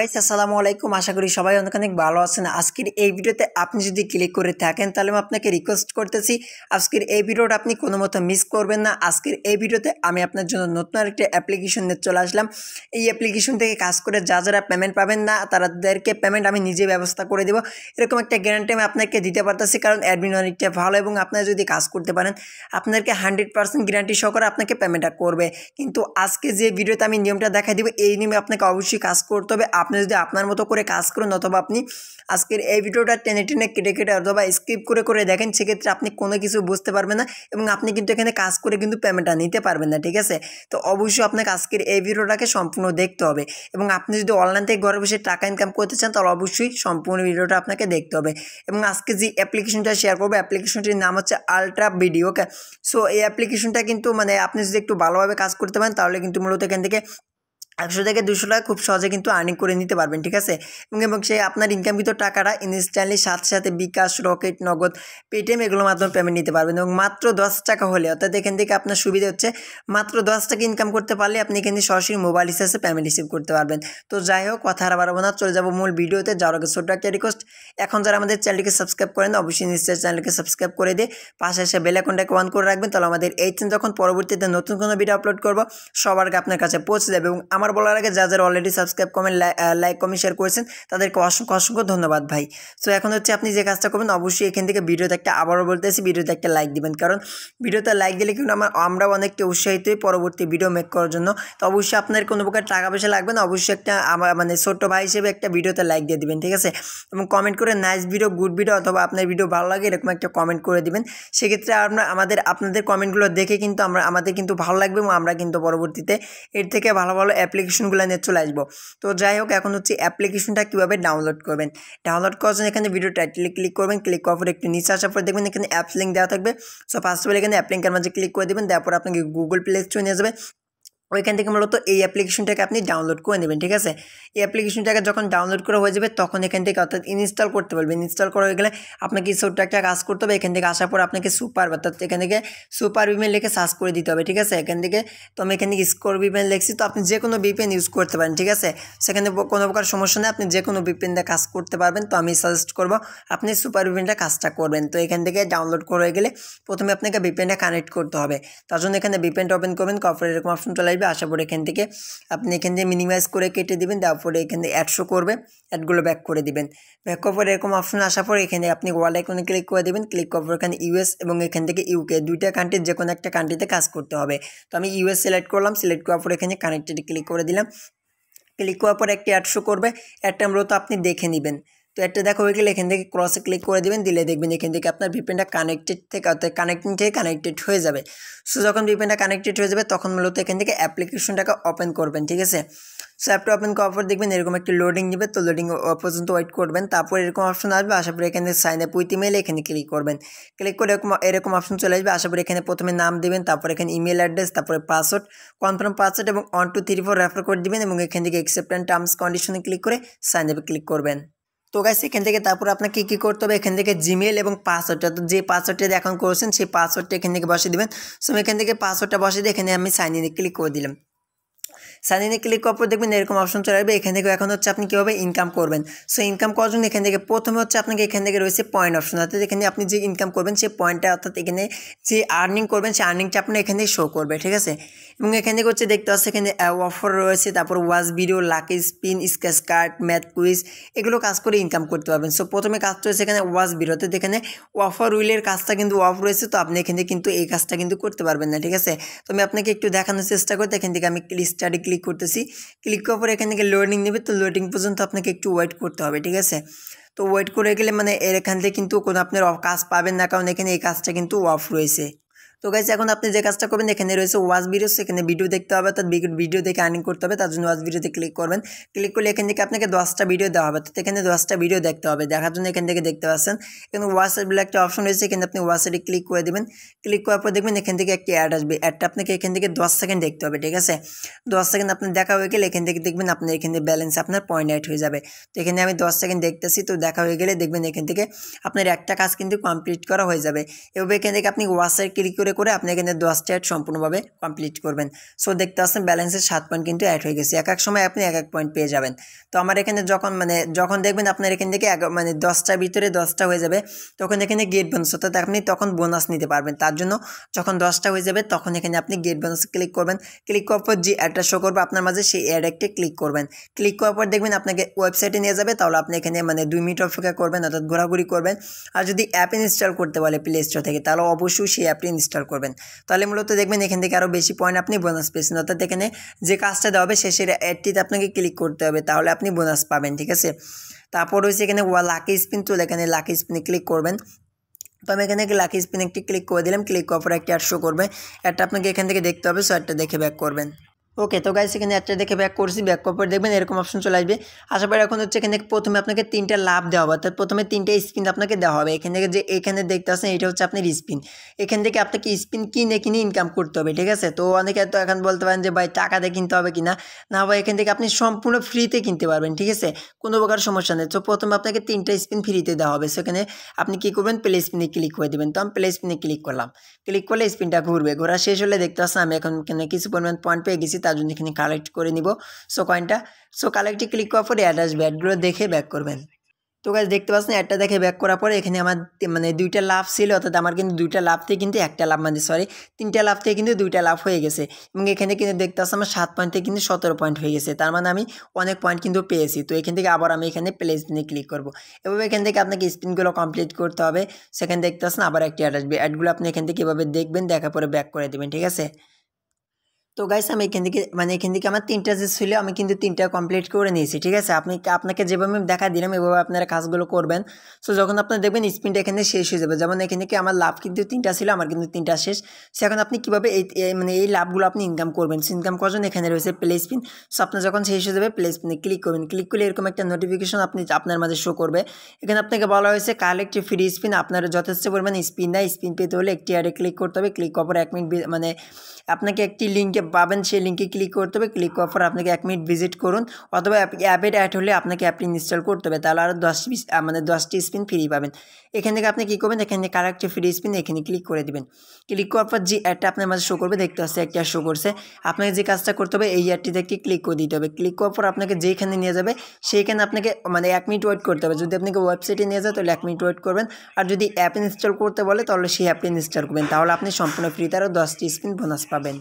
guys আসসালামু আলাইকুম আশা করি সবাই অনেক অনেক ভালো আছেন আজকের এই ভিডিওতে আপনি যদি ক্লিক করে থাকেন তাহলে আমি আপনাকে রিকোয়েস্ট করতেছি আজকের এই ভিডিওটা আপনি কোনো মতো মিস করবেন না আজকের এই ভিডিওতে আমি আপনার জন্য নতুন আরেকটা অ্যাপ্লিকেশন নিয়ে চলে আসলাম এই অ্যাপ্লিকেশন থেকে কাজ করে যা যারা পেমেন্ট পাবেন না তাদেরকে পেমেন্ট আমি নিজে ব্যবস্থা করে দেবো এরকম একটা গ্যারান্টি আমি আপনাকে দিতে পারতেছি কারণ অ্যাডমিন অনেকটা ভালো এবং আপনারা যদি কাজ করতে পারেন আপনাকে হান্ড্রেড পার্সেন্ট গ্যারান্টি সহকারে আপনাকে পেমেন্টটা করবে কিন্তু আজকে যে ভিডিওতে আমি নিয়মটা দেখা দিব এই নিয়মে আপনাকে অবশ্যই কাজ করতে হবে আপনি যদি আপনার মতো করে কাজ করেন অথবা আপনি আজকের এই ভিডিওটা টেনে টেনে কেটে কেটে অথবা স্কিপ করে করে দেখেন সেক্ষেত্রে আপনি কোনো কিছু বুঝতে পারবেন না এবং আপনি কিন্তু এখানে কাজ করে কিন্তু পেমেন্টটা নিতে পারবেন না ঠিক আছে তো অবশ্যই আপনাকে আজকের এই ভিডিওটাকে সম্পূর্ণ দেখতে হবে এবং আপনি যদি অনলাইন থেকে ঘরে বসে টাকা ইনকাম করতে চান তাহলে অবশ্যই সম্পূর্ণ ভিডিওটা আপনাকে দেখতে হবে এবং আজকে যে অ্যাপ্লিকেশনটা শেয়ার করবো অ্যাপ্লিকেশনটির নাম হচ্ছে আলট্রা ভিডিও ওকে সো এই অ্যাপ্লিকেশনটা কিন্তু মানে আপনি যদি একটু ভালোভাবে কাজ করতে পারেন তাহলে কিন্তু মূলত এখান থেকে একশো থেকে দুশো টাকা খুব সহজে কিন্তু আর্নিং করে নিতে পারবেন ঠিক আছে এবং এবং সেই আপনার কিন্তু টাকাটা ইনস্ট্যান্টলি সাথে সাথে বিকাশ রকেট নগদ পেটিএম এগুলোর মাধ্যমে পেমেন্ট নিতে পারবেন এবং মাত্র দশ টাকা হলে অর্থাৎ এখান থেকে আপনার সুবিধা হচ্ছে মাত্র দশ টাকা ইনকাম করতে পারলে আপনি এখান থেকে সরাসরি মোবাইল হিসেবে পেমেন্ট রিসিভ করতে পারবেন তো যাই হোক কথা আর বাড়াবো না চলে যাবো মূল ভিডিওতে যাওয়ার আগে ছোট্ট একটা রিকোয়েস্ট এখন যারা আমাদের চ্যানেলটিকে সাবস্ক্রাইব করেন অবশ্যই নিশ্চয়ই চ্যানেলকে সাবস্ক্রাইব করে দিয়ে পাশে এসে বেলাকনটাকে অন করে রাখবেন তাহলে আমাদের এই যখন পরবর্তীতে নতুন কোনো ভিডিও আপলোড করবো সবার আপনার কাছে পৌঁছে যাবে এবং আমার আমার বলার আগে যা already subscribe comment like comment share করেছেন তাদেরকে অসংখ্য অসংখ্য ধন্যবাদ ভাই সো এখন হচ্ছে আপনি যে কাজটা করবেন অবশ্যই এখান থেকে ভিডিওতে একটা আবারও বলতেছি ভিডিওতে একটা লাইক দিবেন কারণ ভিডিওতে লাইক দিলে কিন্তু আমার আমরাও অনেকটা উৎসাহিত হই পরবর্তী ভিডিও মেক করার জন্য তো অবশ্যই আপনার কোনো প্রকার টাকা পয়সা লাগবে না অবশ্যই একটা আমার মানে ছোট্ট ভাই হিসেবে একটা ভিডিওতে লাইক দিয়ে দিবেন ঠিক আছে এবং কমেন্ট করে নাইস ভিডিও গুড ভিডিও অথবা আপনার ভিডিও ভালো লাগে এরকম একটা কমেন্ট করে দিবেন সেক্ষেত্রে আমরা আমাদের আপনাদের কমেন্টগুলো দেখে কিন্তু আমরা আমাদের কিন্তু ভালো লাগবে এবং আমরা কিন্তু পরবর্তীতে এর থেকে ভালো ভালো অ্যাপ্লি অ্যাপ্লিকেশনগুলো নিয়ে চলে আসবো তো যাই হোক এখন হচ্ছে অ্যাপ্লিকেশনটা কীভাবে ডাউনলোড করবেন ডাউনলোড করার জন্য এখানে ভিডিও টাইটেলে ক্লিক করবেন ক্লিক করার পর একটু নিচে আসার পর দেখবেন এখানে অ্যাপস লিঙ্ক দেওয়া থাকবে সো ফার্স্ট অফ অল এখানে অ্যাপ লিঙ্কের মাঝে ক্লিক করে দেবেন তারপর আপনাকে গুগল প্লে স্টোরে নিয়ে যাবে ওইখান থেকে মূলত এই অ্যাপ্লিকেশনটাকে আপনি ডাউনলোড করে নেবেন ঠিক আছে এই অ্যাপ্লিকেশনটাকে যখন ডাউনলোড করা হয়ে যাবে তখন এখান থেকে অর্থাৎ ইনস্টল করতে পারবেন ইনস্টল করা হয়ে গেলে আপনাকে ছোট্ট একটা কাজ করতে হবে এখান থেকে আসার পর আপনাকে সুপার অর্থাৎ এখান থেকে সুপার বিপেন লিখে সার্চ করে দিতে হবে ঠিক আছে এখান থেকে তো আমি এখান থেকে স্কোর বিপেন লিখছি তো আপনি যে কোনো বিপেন ইউজ করতে পারেন ঠিক আছে সেখানে কোনো প্রকার সমস্যা নেই আপনি যে কোনো বিপেন দিয়ে কাজ করতে পারবেন তো আমি সাজেস্ট করবো আপনি সুপার বিপেনটা কাজটা করবেন তো এখান থেকে ডাউনলোড করে হয়ে গেলে প্রথমে আপনাকে বিপেনটা কানেক্ট করতে হবে তার জন্য এখানে বিপেনটা ওপেন করবেন কপরে এরকম অপশন চলে আসবে আসার পর এখান থেকে আপনি এখান থেকে মিনিমাইজ করে কেটে দেবেন তারপরে এখান থেকে অ্যাডশো করবে অ্যাডগুলো ব্যাক করে দেবেন ব্যাক করার পর এরকম অপশন আসার পর এখানে আপনি ওয়াল আইকনে ক্লিক করে দেবেন ক্লিক করার পর এখানে ইউএস এবং এখান থেকে ইউকে দুইটা কান্ট্রির যে কোনো একটা কান্ট্রিতে কাজ করতে হবে তো আমি ইউএস সিলেক্ট করলাম সিলেক্ট করার পর এখানে কানেক্টেড ক্লিক করে দিলাম ক্লিক করার পর একটি অ্যাড শো করবে অ্যাডটা মূলত আপনি দেখে নেবেন তো একটা দেখো হয়ে গেলে এখান থেকে ক্রসে ক্লিক করে দেবেন দিলে দেখবেন এখান থেকে আপনার ভিপেনটা কানেক্টেড থেকে অর্থাৎ কানেক্টিং থেকে কানেক্টেড হয়ে যাবে সো যখন ভিপেনটা কানেক্টেড হয়ে যাবে তখন মূলত এখান থেকে অ্যাপ্লিকেশনটাকে ওপেন করবেন ঠিক আছে সো অ্যাপটা ওপেন করার পর দেখবেন এরকম একটি লোডিং নেবে তো লোডিং পর্যন্ত ওয়েট করবেন তারপর এরকম অপশন আসবে আশা করি এখানে সাইন আপ উইথ ইমেল এখানে ক্লিক করবেন ক্লিক করে এরকম এরকম অপশন চলে আসবে আশা করি এখানে প্রথমে নাম দেবেন তারপর এখানে ইমেল অ্যাড্রেস তারপরে পাসওয়ার্ড কনফার্ম পাসওয়ার্ড এবং one two three four refer করে দেবেন এবং এখান থেকে অ্যান্ড টার্মস কন্ডিশনে ক্লিক করে সাইন আপে ক্লিক করবেন তো গাইস এখান থেকে তারপর আপনাকে কী করতে হবে এখান থেকে জিমেল এবং পাসওয়ার্ডটা তো যে পাসওয়ার্ডটা এখন করেছেন সেই পাসওয়ার্ডটা এখান থেকে বসে দেবেন সো এখান থেকে পাসওয়ার্ডটা বসে দিয়ে এখানে আমি সাইন ইনে ক্লিক করে দিলাম সাইন ইনে ক্লিক করার পর দেখবেন এরকম অপশন চলে আসবে এখান থেকে এখন হচ্ছে আপনি কীভাবে ইনকাম করবেন সো ইনকাম করার জন্য এখান থেকে প্রথমে হচ্ছে আপনাকে এখান থেকে রয়েছে পয়েন্ট অপশন অর্থাৎ এখানে আপনি যে ইনকাম করবেন সেই পয়েন্টটা অর্থাৎ এখানে যে আর্নিং করবেন সেই আর্নিংটা আপনার এখান থেকে শো করবে ঠিক আছে এবং এখানে করছে হচ্ছে দেখতে পাচ্ছে এখানে অফার রয়েছে তারপর ওয়াজ video lucky spin scratch card math quiz এগুলো কাজ করে ইনকাম করতে পারবেন সো প্রথমে কাজটা রয়েছে এখানে ওয়াজ ভিডিওতে এখানে অফার উইলের কাজটা কিন্তু অফ রয়েছে তো আপনি এখান থেকে কিন্তু এই কাজটা কিন্তু করতে পারবেন না ঠিক আছে তো আমি আপনাকে একটু দেখানোর চেষ্টা করতে এখান থেকে আমি স্টাডি ক্লিক করতেছি ক্লিক করার পরে এখান থেকে লোডিং নেবে তো লোডিং পর্যন্ত আপনাকে একটু ওয়েট করতে হবে ঠিক আছে তো ওয়েট করে গেলে মানে এর এখান থেকে কিন্তু কোনো আপনার কাজ পাবেন না কারণ এখানে এই কাজটা কিন্তু অফ রয়েছে তো গাইছে এখন আপনি যে কাজটা করবেন এখানে রয়েছে ওয়াচ ভিডিও সেখানে ভিডিও দেখতে হবে অর্থাৎ ভিডিও দেখে আর্নিং করতে হবে তার জন্য ওয়াচ ভিডিওতে ক্লিক করবেন ক্লিক করলে এখান থেকে আপনাকে দশটা ভিডিও দেওয়া হবে তো এখানে দশটা ভিডিও দেখতে হবে দেখার জন্য এখান থেকে দেখতে পাচ্ছেন এখানে ওয়াটসঅ্যাপ বলে একটা অপশন রয়েছে এখানে আপনি ওয়াটসঅ্যাপে ক্লিক করে দেবেন ক্লিক করার পর দেখবেন এখান থেকে একটি অ্যাড আসবে অ্যাডটা আপনাকে এখান থেকে দশ সেকেন্ড দেখতে হবে ঠিক আছে দশ সেকেন্ড আপনার দেখা হয়ে গেলে এখান থেকে দেখবেন আপনার এখান থেকে ব্যালেন্স আপনার পয়েন্ট অ্যাড হয়ে যাবে তো এখানে আমি দশ সেকেন্ড দেখতেছি তো দেখা হয়ে গেলে দেখবেন এখান থেকে আপনার একটা কাজ কিন্তু কমপ্লিট করা হয়ে যাবে এভাবে এখান থেকে আপনি ওয়াটসঅ্যাপ ক্লিক করে করে করে আপনি এখানে দশটা অ্যাড সম্পূর্ণভাবে কমপ্লিট করবেন সো দেখতে পাচ্ছেন ব্যালেন্সের সাত পয়েন্ট কিন্তু অ্যাড হয়ে গেছে এক এক সময় আপনি এক এক পয়েন্ট পেয়ে যাবেন তো আমার এখানে যখন মানে যখন দেখবেন আপনার এখান থেকে এক মানে দশটার ভিতরে দশটা হয়ে যাবে তখন এখানে গেট বোনাস অর্থাৎ আপনি তখন বোনাস নিতে পারবেন তার জন্য যখন দশটা হয়ে যাবে তখন এখানে আপনি গেট বোনাস ক্লিক করবেন ক্লিক করার পর যে অ্যাডটা শো করবে আপনার মাঝে সেই অ্যাড একটি ক্লিক করবেন ক্লিক করার পর দেখবেন আপনাকে ওয়েবসাইটে নিয়ে যাবে তাহলে আপনি এখানে মানে দুই মিনিট অপেক্ষা করবেন অর্থাৎ ঘোরাঘুরি করবেন আর যদি অ্যাপ ইনস্টল করতে বলে প্লে স্টোর থেকে তাহলে অবশ্যই সেই অ্যাপটি ইনস্টল রেজিস্টার করবেন তাহলে মূলত দেখবেন এখান থেকে আরও বেশি পয়েন্ট আপনি বোনাস পেয়েছেন অর্থাৎ এখানে যে কাজটা দেওয়া হবে শেষের অ্যাডটিতে আপনাকে ক্লিক করতে হবে তাহলে আপনি বোনাস পাবেন ঠিক আছে তারপর রয়েছে এখানে ওয়া লাকি স্পিন চলে এখানে লাকি স্পিনে ক্লিক করবেন তো আমি এখানে লাকি স্পিন একটি ক্লিক করে দিলাম ক্লিক করার পর একটি আটশো করবে একটা আপনাকে এখান থেকে দেখতে হবে সো একটা দেখে ব্যাক করবেন ওকে তো গাইস এখানে অ্যাডটা দেখে ব্যাক করছি ব্যাক করার পর দেখবেন এরকম অপশন চলে আসবে আসার পর এখন হচ্ছে এখানে প্রথমে আপনাকে তিনটা লাভ দেওয়া হবে অর্থাৎ প্রথমে তিনটা স্পিন আপনাকে দেওয়া হবে এখান থেকে যে এখানে দেখতে আসেন এটা হচ্ছে আপনার স্পিন এখান থেকে আপনাকে স্পিন কিনে কিনে ইনকাম করতে হবে ঠিক আছে তো অনেকে তো এখন বলতে পারেন যে ভাই টাকা দিয়ে কিনতে হবে কিনা না ভাই এখান থেকে আপনি সম্পূর্ণ ফ্রিতে কিনতে পারবেন ঠিক আছে কোনো প্রকার সমস্যা নেই তো প্রথমে আপনাকে তিনটা স্পিন ফ্রিতে দেওয়া হবে সেখানে আপনি কী করবেন প্লে স্পিনে ক্লিক করে দেবেন তো আমি প্লে স্পিনে ক্লিক করলাম ক্লিক করলে স্পিনটা ঘুরবে ঘোরা শেষ হলে দেখতে পাচ্ছি আমি এখন এখানে কিছু পরিমাণ পয়েন্ট পেয়ে গেছি তার জন্য এখানে কালেক্ট করে নিব সো কয়েনটা সো কালেক্টে ক্লিক করার পরে অ্যাডাস ব্যাডগুলো দেখে ব্যাক করবেন তো গাছ দেখতে পাচ্ছেন একটা দেখে ব্যাক করার পরে এখানে আমার মানে দুইটা লাভ ছিল অর্থাৎ আমার কিন্তু দুইটা লাভ থেকে কিন্তু একটা লাভ মানে সরি তিনটা লাভ থেকে কিন্তু দুইটা লাভ হয়ে গেছে এবং এখানে কিন্তু দেখতে পাচ্ছি আমার সাত পয়েন্ট থেকে কিন্তু সতেরো পয়েন্ট হয়ে গেছে তার মানে আমি অনেক পয়েন্ট কিন্তু পেয়েছি তো এখান থেকে আবার আমি এখানে প্লে স্পিনে ক্লিক করবো এভাবে এখান থেকে আপনাকে স্পিনগুলো কমপ্লিট করতে হবে সেখানে দেখতে পাচ্ছেন আবার একটি অ্যাড আসবে অ্যাডগুলো আপনি এখান থেকে এভাবে দেখবেন দেখার পরে ব্যাক করে দেবেন ঠিক আছে তো গাইস আমি এখান থেকে মানে এখান থেকে আমার তিনটা যে ছিল আমি কিন্তু তিনটা কমপ্লিট করে নিয়েছি ঠিক আছে আপনি আপনাকে যেভাবে আমি দেখা দিলাম এভাবে আপনারা কাজগুলো করবেন সো যখন আপনারা দেখবেন স্পিনটা এখানে শেষ হয়ে যাবে যেমন এখান থেকে আমার লাভ কিন্তু তিনটা ছিল আমার কিন্তু তিনটা শেষ সে এখন আপনি কীভাবে এই মানে এই লাভগুলো আপনি ইনকাম করবেন সো ইনকাম করার জন্য এখানে রয়েছে প্লে স্পিন সো আপনার যখন শেষ হয়ে যাবে প্লে স্পিনে ক্লিক করবেন ক্লিক করলে এরকম একটা নোটিফিকেশন আপনি আপনার মাঝে শো করবে এখানে আপনাকে বলা হয়েছে একটি ফ্রি স্পিন আপনার যথেষ্ট পরিমাণ স্পিন দেয় স্পিন পেতে হলে একটি আরে ক্লিক করতে হবে ক্লিক করার এক মিনিট মানে আপনাকে একটি লিঙ্কে পাবেন সেই লিঙ্কে ক্লিক করতে হবে ক্লিক করার পর আপনাকে এক মিনিট ভিজিট করুন অথবা অ্যাপের অ্যাড হলে আপনাকে অ্যাপটি ইনস্টল করতে হবে তাহলে আরও দশ পিস মানে দশটি স্পিন ফ্রি পাবেন এখান থেকে আপনি কী করবেন এখানে কার একটি ফ্রি স্পিন এখানে ক্লিক করে দেবেন ক্লিক করার পর যে অ্যাডটা আপনার মাঝে শো করবে দেখতে পাচ্ছে একটি শো করছে আপনাকে যে কাজটা করতে হবে এই অ্যাডটিতে একটি ক্লিক করে দিতে হবে ক্লিক করার পর আপনাকে যেখানে নিয়ে যাবে সেইখানে আপনাকে মানে এক মিনিট ওয়েট করতে হবে যদি আপনাকে ওয়েবসাইটে নিয়ে যায় তাহলে এক মিনিট ওয়েট করবেন আর যদি অ্যাপ ইনস্টল করতে বলে তাহলে সেই অ্যাপটি ইনস্টল করবেন তাহলে আপনি সম্পূর্ণ ফ্রি তারও দশটি স্পিন বোনাস পাবেন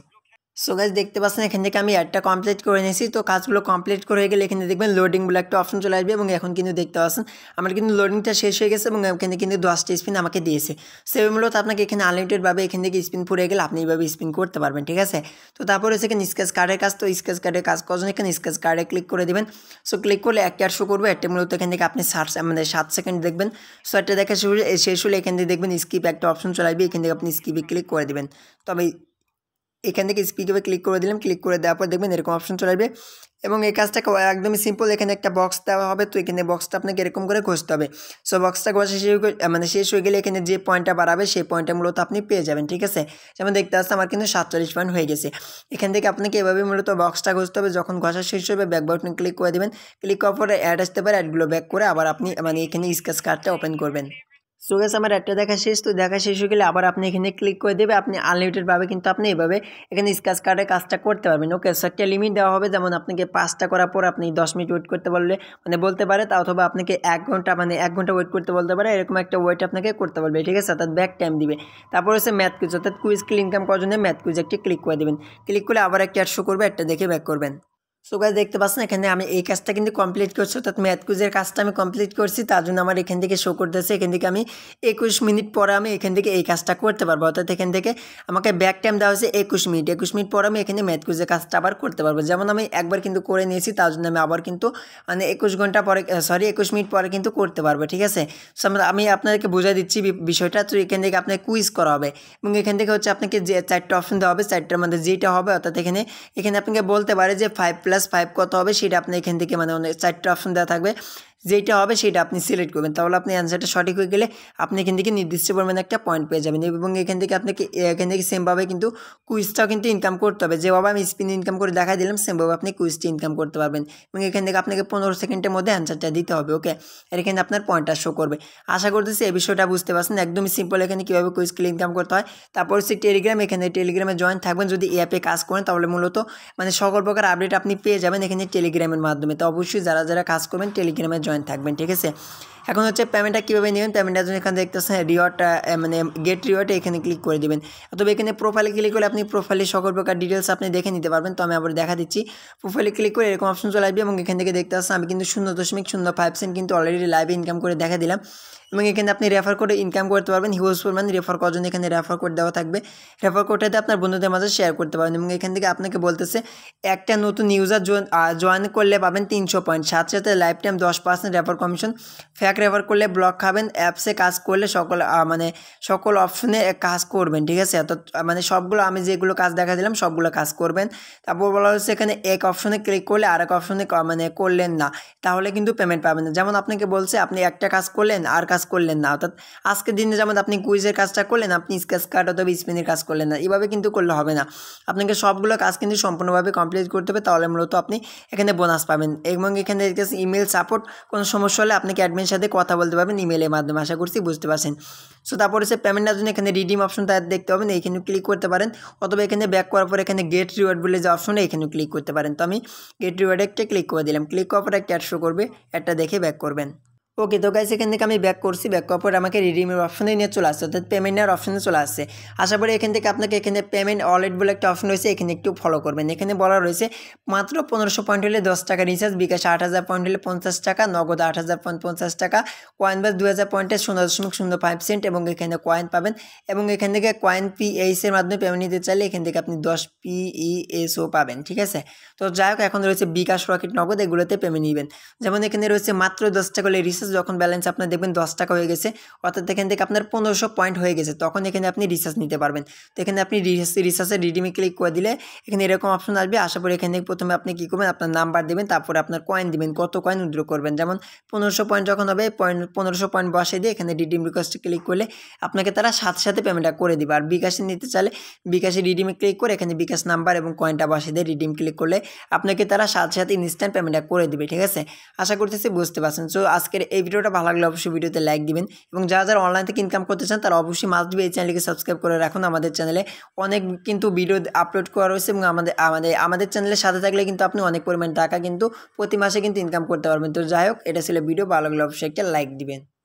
সো গাছ দেখতে পাচ্ছেন এখান থেকে আমি অ্যাডটা কমপ্লিট করে নিয়েছি তো কাজগুলো কমপ্লিট করে হয়ে গেলে এখানে দেখবেন লোডিং বলে একটা অপশন চলে আসবে এবং এখন কিন্তু দেখতে পাচ্ছেন আমার কিন্তু লোডিংটা শেষ হয়ে গেছে এবং এখানে কিন্তু দশটি স্পিন আমাকে দিয়েছে সেভাবে মূলত আপনাকে এখানে আনলিমিটেডভাবে এখান থেকে স্পিন পুরে গেলে আপনি এইভাবে স্পিন করতে পারবেন ঠিক আছে তো তারপরে এখানে স্কেচ কার্ডের কাজ তো স্কেচ কার্ডের কাজ করার জন্য এখানে স্কেচ কার্ডে ক্লিক করে দেবেন সো ক্লিক করলে একটা শো করবে একটা মূলত এখান থেকে আপনি সাত মানে সাত সেকেন্ড দেখবেন সো একটা দেখা শেষ হলে এখান থেকে দেখবেন স্কিপ একটা অপশন চলে আসবে এখান থেকে আপনি স্কিপে ক্লিক করে দেবেন তবে এখান থেকে স্পিকেপে ক্লিক করে দিলাম ক্লিক করে দেওয়ার পর দেখবেন এরকম অপশন চলে আসবে এবং এই কাজটা একদমই সিম্পল এখানে একটা বক্স দেওয়া হবে তো এখানে বক্সটা আপনাকে এরকম করে ঘষতে হবে সো বক্সটা ঘষা শেষ মানে শেষ হয়ে গেলে এখানে যে পয়েন্টটা বাড়াবে সেই পয়েন্টটা মূলত আপনি পেয়ে যাবেন ঠিক আছে যেমন দেখতে আসছে আমার কিন্তু সাতচল্লিশ পয়েন্ট হয়ে গেছে এখান থেকে আপনাকে এভাবে মূলত বক্সটা ঘষতে হবে যখন ঘষা শেষ হবে ব্যাক বাটন ক্লিক করে দেবেন ক্লিক করার পরে অ্যাড আসতে পারে অ্যাডগুলো ব্যাক করে আবার আপনি মানে এখানে স্কেচ কার্ডটা ওপেন করবেন সো গেস আমার একটা দেখা শেষ তো দেখা শেষ হয়ে গেলে আবার আপনি এখানে ক্লিক করে দেবে আপনি আনলিমিটেডভাবে কিন্তু আপনি এইভাবে এখানে স্ক্যাচ কার্ডের কাজটা করতে পারবেন ওকে সো একটা লিমিট দেওয়া হবে যেমন আপনাকে পাঁচটা করার পর আপনি দশ মিনিট ওয়েট করতে বললে মানে বলতে পারে তা অথবা আপনাকে এক ঘন্টা মানে এক ঘন্টা ওয়েট করতে বলতে পারে এরকম একটা ওয়েট আপনাকে করতে পারবে ঠিক আছে অর্থাৎ ব্যাক টাইম দিবে তারপর হচ্ছে ম্যাথ কুইজ অর্থাৎ কুইজ ইনকাম করার জন্য ম্যাথ কুইজ একটি ক্লিক করে দেবেন ক্লিক করলে আবার একটা অ্যাড শো করবে একটা দেখে ব্যাক করবেন সো গাছ দেখতে পাচ্ছেন এখানে আমি এই কাজটা কিন্তু কমপ্লিট করছি অর্থাৎ ম্যাথ কুইজের কাজটা আমি কমপ্লিট করছি তার জন্য আমার এখান থেকে শো করতেছে এখান থেকে আমি একুশ মিনিট পরে আমি এখান থেকে এই কাজটা করতে পারবো অর্থাৎ এখান থেকে আমাকে ব্যাক টাইম দেওয়া হয়েছে একুশ মিনিট একুশ মিনিট পরে আমি এখানে ম্যাথ কুইজের কাজটা আবার করতে পারবো যেমন আমি একবার কিন্তু করে নিয়েছি তার জন্য আমি আবার কিন্তু মানে একুশ ঘন্টা পরে সরি একুশ মিনিট পরে কিন্তু করতে পারবো ঠিক আছে সো আমি আপনাদেরকে বোঝাই দিচ্ছি বিষয়টা তো এখান থেকে আপনাকে কুইজ করা হবে এবং এখান থেকে হচ্ছে আপনাকে যে চারটে অপশন দেওয়া হবে চারটার মধ্যে যেটা হবে অর্থাৎ এখানে এখানে আপনাকে বলতে পারে যে ফাইভ প্লাস মাইনাস ফাইভ কত হবে সেটা আপনি এখান থেকে মানে অনেক চারটে অপশন দেওয়া থাকবে যেটা হবে সেটা আপনি সিলেক্ট করবেন তাহলে আপনি অ্যান্সারটা সঠিক হয়ে গেলে আপনি এখান থেকে নির্দিষ্ট পরিমাণে একটা পয়েন্ট পেয়ে যাবেন এবং এখান থেকে আপনাকে এখান থেকে সেমভাবে কিন্তু কুইজটাও কিন্তু ইনকাম করতে হবে যেভাবে আমি স্পিন ইনকাম করে দেখা দিলাম সেমভাবে আপনি কুইজটি ইনকাম করতে পারবেন এবং এখান থেকে আপনাকে পনেরো সেকেন্ডের মধ্যে অ্যান্সারটা দিতে হবে ওকে আর এখানে আপনার পয়েন্টটা শো করবে আশা করতেছি এই বিষয়টা বুঝতে পারছেন একদমই সিম্পল এখানে কীভাবে কুইজ কিলে ইনকাম করতে হয় তারপর সে টেলিগ্রাম এখানে টেলিগ্রামে জয়েন থাকবেন যদি অ্যাপে কাজ করেন তাহলে মূলত মানে সকল প্রকার আপডেট আপনি পেয়ে যাবেন এখানে টেলিগ্রামের মাধ্যমে তো অবশ্যই যারা যারা কাজ করবেন টেলিগ্রামে জয়েন পয়েন্ট থাকবেন ঠিক আছে এখন হচ্ছে পেমেন্টটা কীভাবে নেবেন পেমেন্টটা জন্য মানে এখানে দেখতেছেন রিওয়ার্ড মানে গেট রিওয়ার্ড এখানে ক্লিক করে দেবেন অথবা এখানে প্রোফাইলে ক্লিক করলে আপনি প্রোফাইলে সকল প্রকার ডিটেলস আপনি দেখে নিতে পারবেন তো আমি আবার দেখা দিচ্ছি প্রোফাইলে ক্লিক করে এরকম অপশন চলে আসবে এবং এখান থেকে দেখতে আসছেন আমি কিন্তু শূন্য দশমিক শূন্য ফাইভ সেন্ট কিন্তু অলরেডি লাইভে ইনকাম করে দেখা দিলাম এবং এখানে আপনি রেফার কোডে ইনকাম করতে পারবেন হিউজ পরিমাণ রেফার করার জন্য এখানে রেফার কোড দেওয়া থাকবে রেফার কোডটাতে আপনার বন্ধুদের মাঝে শেয়ার করতে পারবেন এবং এখান থেকে আপনাকে বলতেছে একটা নতুন ইউজার জয়েন করলে পাবেন তিনশো পয়েন্ট সাথে সাথে লাইফ টাইম দশ পার্সেন্ট রেফার কমিশন ফ্যাক রেফার করলে ব্লক খাবেন অ্যাপসে কাজ করলে সকল মানে সকল অপশনে কাজ করবেন ঠিক আছে তো মানে সবগুলো আমি যেগুলো কাজ দেখা দিলাম সবগুলো কাজ করবেন তারপর বলা হচ্ছে এখানে এক অপশনে ক্লিক করলে আরেক অপশনে মানে করলেন না তাহলে কিন্তু পেমেন্ট পাবেন না যেমন আপনাকে বলছে আপনি একটা কাজ করলেন আর কাজ করলেন না অর্থাৎ আজকের দিনে যেমন আপনি কুইজের কাজটা করলেন আপনি স্কেচ কার্ড অথবা স্পিনের কাজ করলেন না এভাবে কিন্তু করলে হবে না আপনাকে সবগুলো কাজ কিন্তু সম্পূর্ণভাবে কমপ্লিট করতে হবে তাহলে মূলত আপনি এখানে বোনাস পাবেন এবং এখানে ইমেল সাপোর্ট কোনো সমস্যা হলে আপনাকে অ্যাডমিনের সাথে কথা বলতে পারবেন ইমেলের মাধ্যমে আশা করছি বুঝতে পারছেন সো তারপরে সে পেমেন্টটার জন্য এখানে রিডিম অপশন তাদের দেখতে পাবেন এইখানে ক্লিক করতে পারেন অথবা এখানে ব্যাক করার পর এখানে গেট রিওয়ার্ড বলে যে অপশনে এখানে ক্লিক করতে পারেন তো আমি গেট রিওয়ার্ড একটা ক্লিক করে দিলাম ক্লিক করার পর একটা অ্যাড শো করবে অ্যাডটা দেখে ব্যাক করবেন ওকে তো গাইস এখান থেকে আমি ব্যাক করছি ব্যাক করার পর আমাকে রিডিমের অপশনে নিয়ে চলে আসছে অর্থাৎ পেমেন্ট নেওয়ার অপশনে চলে আসছে আশা করি এখান থেকে আপনাকে এখানে পেমেন্ট ওয়ালেট বলে একটা অপশন রয়েছে এখানে একটু ফলো করবেন এখানে বলা রয়েছে মাত্র পনেরোশো পয়েন্ট হলে দশ টাকা রিচার্জ বিকাশ আট হাজার পয়েন্ট হলে পঞ্চাশ টাকা নগদ আট হাজার পয়েন্ট পঞ্চাশ টাকা কয়েন বাস দু হাজার পয়েন্টে শূন্য দশমিক শূন্য ফাইভ সেন্ট এবং এখানে কয়েন পাবেন এবং এখান থেকে কয়েন পিএইসের মাধ্যমে পেমেন্ট নিতে চাইলে এখান থেকে আপনি দশ পিইএসও e পাবেন ঠিক আছে তো যাই হোক এখন রয়েছে বিকাশ রকেট নগদ এগুলোতে পেমেন্ট নিবেন যেমন এখানে রয়েছে মাত্র দশ টাকা হলে রিচার্জ যখন ব্যালেন্স আপনার দেখবেন দশ টাকা হয়ে গেছে অর্থাৎ এখান থেকে আপনার পনেরোশো পয়েন্ট হয়ে গেছে তখন এখানে আপনি রিচার্জ নিতে পারবেন তো এখানে আপনি রিচার্জের রিডিমে ক্লিক করে দিলে এখানে এরকম অপশন আসবে আসার পরে এখান থেকে প্রথমে আপনি কী করবেন আপনার নাম্বার দেবেন তারপরে আপনার কয়েন দেবেন কত কয়েন উদ্র করবেন যেমন পনেরোশো পয়েন্ট যখন হবে পয়েন্ট পনেরোশো পয়েন্ট বসে দিয়ে এখানে রিডিম রিকোয়েস্টে ক্লিক করলে আপনাকে তারা সাথে সাথে পেমেন্টটা করে দেবে আর বিকাশে নিতে চাইলে বিকাশে রিডিমে ক্লিক করে এখানে বিকাশ নাম্বার এবং কয়েনটা বসে দিয়ে রিডিম ক্লিক করলে আপনাকে তারা সাথে সাথে ইনস্ট্যান্ট পেমেন্টটা করে দেবে ঠিক আছে আশা করতেছি বুঝতে পারছেন সো আজকের এই ভিডিওটা ভালো লাগলে অবশ্যই ভিডিওতে লাইক দিবেন এবং যারা যারা অনলাইন থেকে ইনকাম করতে চান তারা অবশ্যই মাস্ট বি এই চ্যানেলকে সাবস্ক্রাইব করে রাখুন আমাদের চ্যানেলে অনেক কিন্তু ভিডিও আপলোড করা রয়েছে এবং আমাদের আমাদের আমাদের চ্যানেলের সাথে থাকলে কিন্তু আপনি অনেক পরিমাণ টাকা কিন্তু প্রতি মাসে কিন্তু ইনকাম করতে পারবেন তো যাই হোক এটা ছিল ভিডিও ভালো লাগলে অবশ্যই একটা লাইক দিবেন